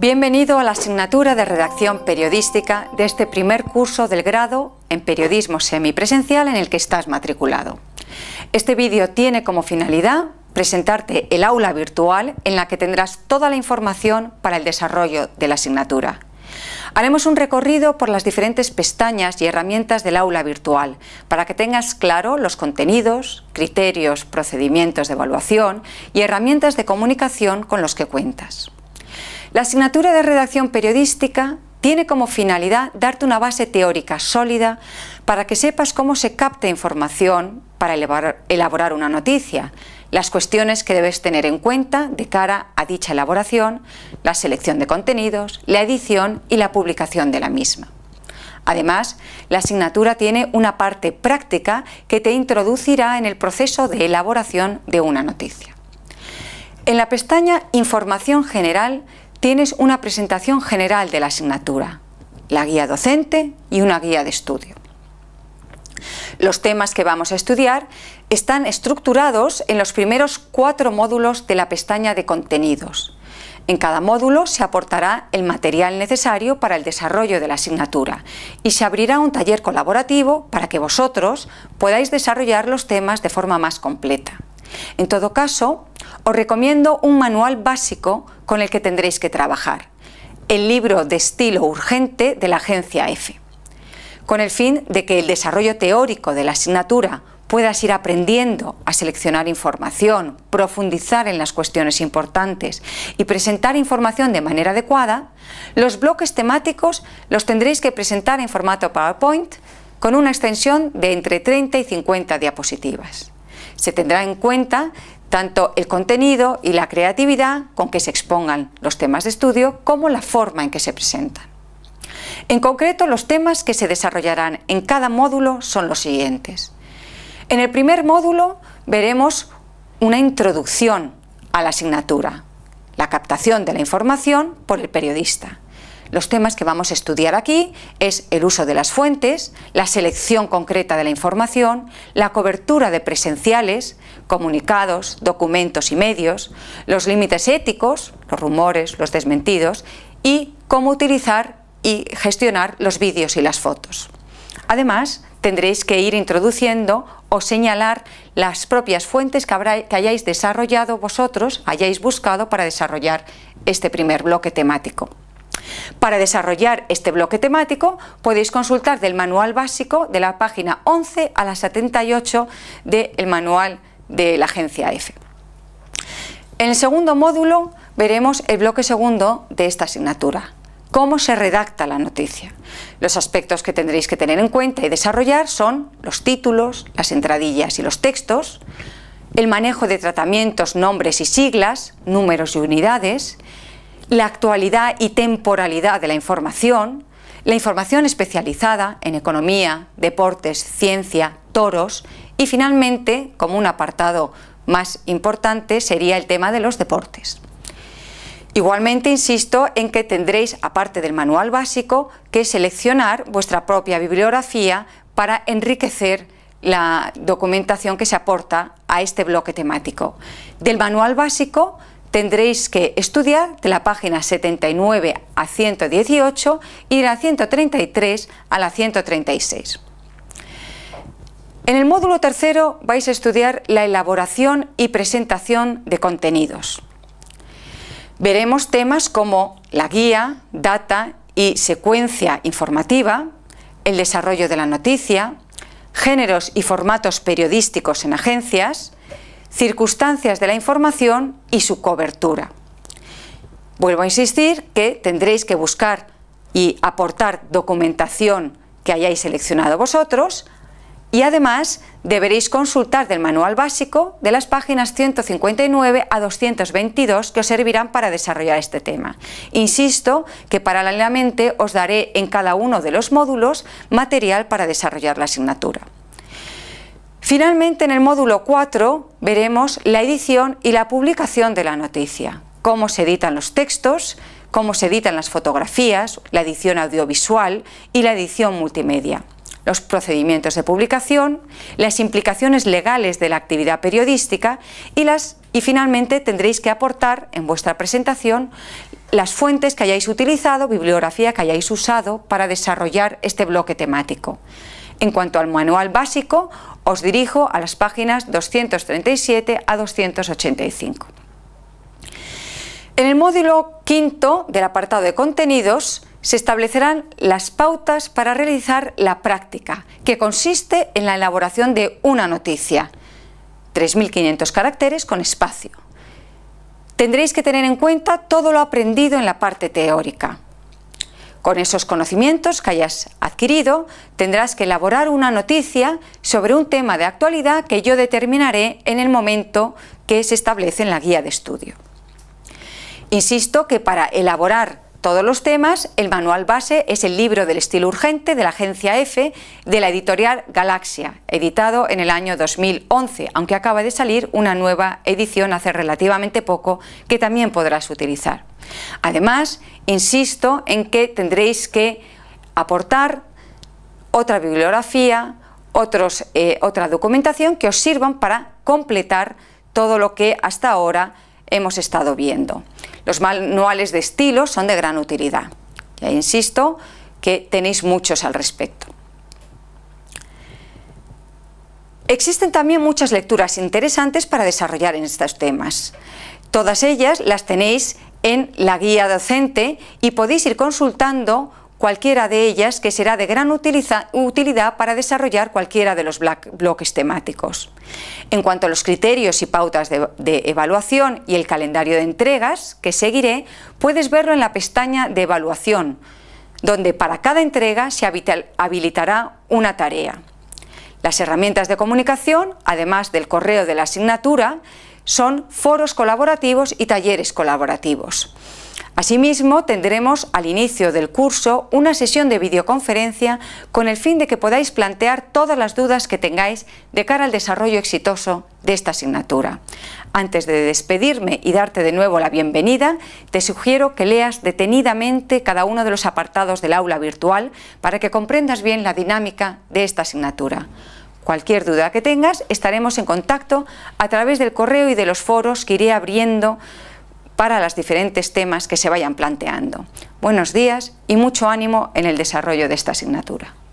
Bienvenido a la asignatura de redacción periodística de este primer curso del grado en periodismo semipresencial en el que estás matriculado. Este vídeo tiene como finalidad presentarte el aula virtual en la que tendrás toda la información para el desarrollo de la asignatura. Haremos un recorrido por las diferentes pestañas y herramientas del aula virtual para que tengas claro los contenidos, criterios, procedimientos de evaluación y herramientas de comunicación con los que cuentas. La asignatura de redacción periodística tiene como finalidad darte una base teórica sólida para que sepas cómo se capta información para elaborar una noticia, las cuestiones que debes tener en cuenta de cara a dicha elaboración, la selección de contenidos, la edición y la publicación de la misma. Además, la asignatura tiene una parte práctica que te introducirá en el proceso de elaboración de una noticia. En la pestaña Información General tienes una presentación general de la asignatura, la guía docente y una guía de estudio. Los temas que vamos a estudiar están estructurados en los primeros cuatro módulos de la pestaña de contenidos. En cada módulo se aportará el material necesario para el desarrollo de la asignatura y se abrirá un taller colaborativo para que vosotros podáis desarrollar los temas de forma más completa. En todo caso, os recomiendo un manual básico con el que tendréis que trabajar, el libro de estilo urgente de la agencia EFE, con el fin de que el desarrollo teórico de la asignatura puedas ir aprendiendo a seleccionar información, profundizar en las cuestiones importantes y presentar información de manera adecuada, los bloques temáticos los tendréis que presentar en formato PowerPoint con una extensión de entre 30 y 50 diapositivas. Se tendrá en cuenta tanto el contenido y la creatividad con que se expongan los temas de estudio como la forma en que se presentan. En concreto, los temas que se desarrollarán en cada módulo son los siguientes. En el primer módulo veremos una introducción a la asignatura, la captación de la información por el periodista. Los temas que vamos a estudiar aquí es el uso de las fuentes, la selección concreta de la información, la cobertura de presenciales, comunicados, documentos y medios, los límites éticos, los rumores, los desmentidos y cómo utilizar y gestionar los vídeos y las fotos. Además, tendréis que ir introduciendo o señalar las propias fuentes que, hayáis desarrollado vosotros, hayáis buscado para desarrollar este primer bloque temático. Para desarrollar este bloque temático podéis consultar del manual básico de la página 11 a la 78 del manual de la agencia EFE. En el segundo módulo veremos el bloque segundo de esta asignatura, cómo se redacta la noticia. Los aspectos que tendréis que tener en cuenta y desarrollar son los títulos, las entradillas y los textos, el manejo de tratamientos, nombres y siglas, números y unidades, la actualidad y temporalidad de la información, la información especializada en economía, deportes, ciencia, toros y finalmente, como un apartado más importante, sería el tema de los deportes. Igualmente insisto en que tendréis, aparte del manual básico, que seleccionar vuestra propia bibliografía para enriquecer la documentación que se aporta a este bloque temático. Del manual básico tendréis que estudiar de la página 79 a 118 y de la 133 a la 136. En el módulo tercero vais a estudiar la elaboración y presentación de contenidos. Veremos temas como la guía, data y secuencia informativa, el desarrollo de la noticia, géneros y formatos periodísticos en agencias, circunstancias de la información y su cobertura. Vuelvo a insistir que tendréis que buscar y aportar documentación que hayáis seleccionado vosotros, y además deberéis consultar del manual básico de las páginas 159 a 222 que os servirán para desarrollar este tema. Insisto que paralelamente os daré en cada uno de los módulos material para desarrollar la asignatura. Finalmente, en el módulo 4 veremos la edición y la publicación de la noticia, cómo se editan los textos, cómo se editan las fotografías, la edición audiovisual y la edición multimedia los procedimientos de publicación, las implicaciones legales de la actividad periodística y, las, y finalmente tendréis que aportar en vuestra presentación las fuentes que hayáis utilizado, bibliografía que hayáis usado para desarrollar este bloque temático. En cuanto al manual básico, os dirijo a las páginas 237 a 285. En el módulo quinto del apartado de contenidos se establecerán las pautas para realizar la práctica, que consiste en la elaboración de una noticia, 3.500 caracteres con espacio. Tendréis que tener en cuenta todo lo aprendido en la parte teórica. Con esos conocimientos que hayas adquirido, tendrás que elaborar una noticia sobre un tema de actualidad que yo determinaré en el momento que se establece en la guía de estudio. Insisto que para elaborar todos los temas, el manual base es el libro del estilo urgente de la agencia F de la editorial Galaxia, editado en el año 2011, aunque acaba de salir una nueva edición hace relativamente poco que también podrás utilizar. Además, insisto en que tendréis que aportar otra bibliografía, eh, otra documentación que os sirvan para completar todo lo que hasta ahora hemos estado viendo. Los manuales de estilo son de gran utilidad. insisto que tenéis muchos al respecto. Existen también muchas lecturas interesantes para desarrollar en estos temas. Todas ellas las tenéis en la guía docente y podéis ir consultando cualquiera de ellas que será de gran utilidad para desarrollar cualquiera de los bloques temáticos. En cuanto a los criterios y pautas de, de evaluación y el calendario de entregas que seguiré, puedes verlo en la pestaña de evaluación, donde para cada entrega se habilitará una tarea. Las herramientas de comunicación, además del correo de la asignatura, son foros colaborativos y talleres colaborativos. Asimismo, tendremos al inicio del curso una sesión de videoconferencia con el fin de que podáis plantear todas las dudas que tengáis de cara al desarrollo exitoso de esta asignatura. Antes de despedirme y darte de nuevo la bienvenida, te sugiero que leas detenidamente cada uno de los apartados del aula virtual para que comprendas bien la dinámica de esta asignatura. Cualquier duda que tengas, estaremos en contacto a través del correo y de los foros que iré abriendo para los diferentes temas que se vayan planteando. Buenos días y mucho ánimo en el desarrollo de esta asignatura.